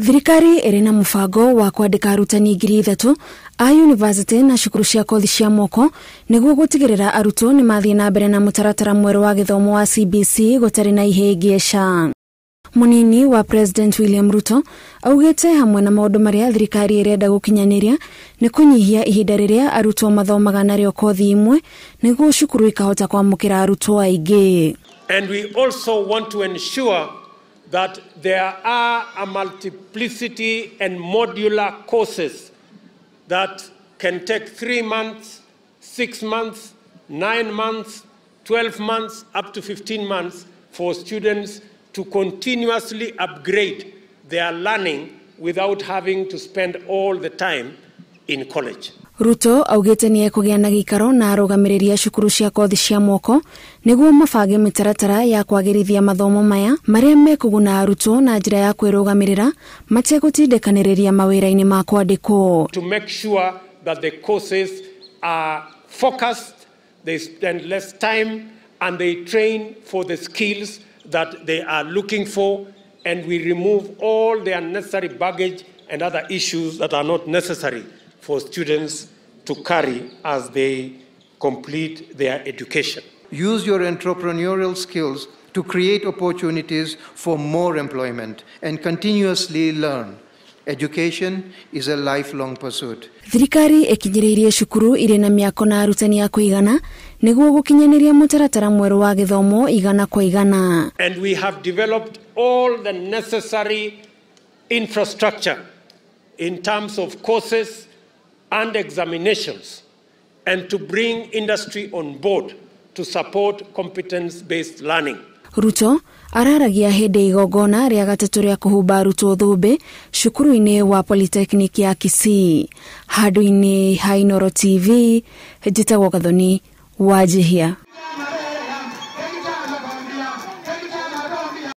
thirikari ĩrĩ na mũbango wa kwandĩka arutani ngiri ithatũ a yunivasĩtĩ na cukuru cia kothi cia moko nĩguo gũtigĩrĩra arutwo nĩ mathiĩ na mbere na mũtaratara mwerũ wa gĩthomo wa cbc gũtarĩ na ihĩngĩca mũnini wa president william ruto augĩte hamwe na maũndũ marĩa thirikari ĩrenda gũkinyanĩria nĩ kũnyihia ihinda rĩrĩa arutwo mathomaga narĩo kothi imwe nĩguo cukuru ikahota kwamũkĩra arutwo aingĩ and we also want to ensure that there are a multiplicity and modular courses that can take three months, six months, nine months, 12 months, up to 15 months for students to continuously upgrade their learning without having to spend all the time in college ruto augite ni ekũgĩa na gĩikaro na arũgamĩrĩri a cukuru cia kothi cia moko nĩguo mabange mitaratara ya kwagirithia mathomo maya marĩa mekũguna arutwo na njĩra ya kwĩrũgamĩrĩra mategũtindĩkanĩrĩria mawĩra ini ma kwandĩkwo to make sure that the courses are focused they spend less time and they train for the skills that they are looking for and we remove all the unnecessary baggage and other issues that are not necessary for students to carry as they complete their education. Use your entrepreneurial skills to create opportunities for more employment and continuously learn. Education is a lifelong pursuit. Thirikari ĩkinyĩrĩirie cukuru irĩ na mĩako na arutani a kũigana nĩguo gũkinyanĩria mũtaratara mwerũ wa gĩthomo igana kwa igana. And we have developed all the necessary infrastructure in terms of courses and examinations and to bring industry on board to support competence-based learning. Ruto araragia hĩndĩ igongona rĩa gatatũ rĩa kũhumba arutwo thũmbĩ cukuru-inĩ wa polytechnic ya Kisii. Handũ-inĩ ha Inoro TV, njĩtagwo Gathoni Wanjihia.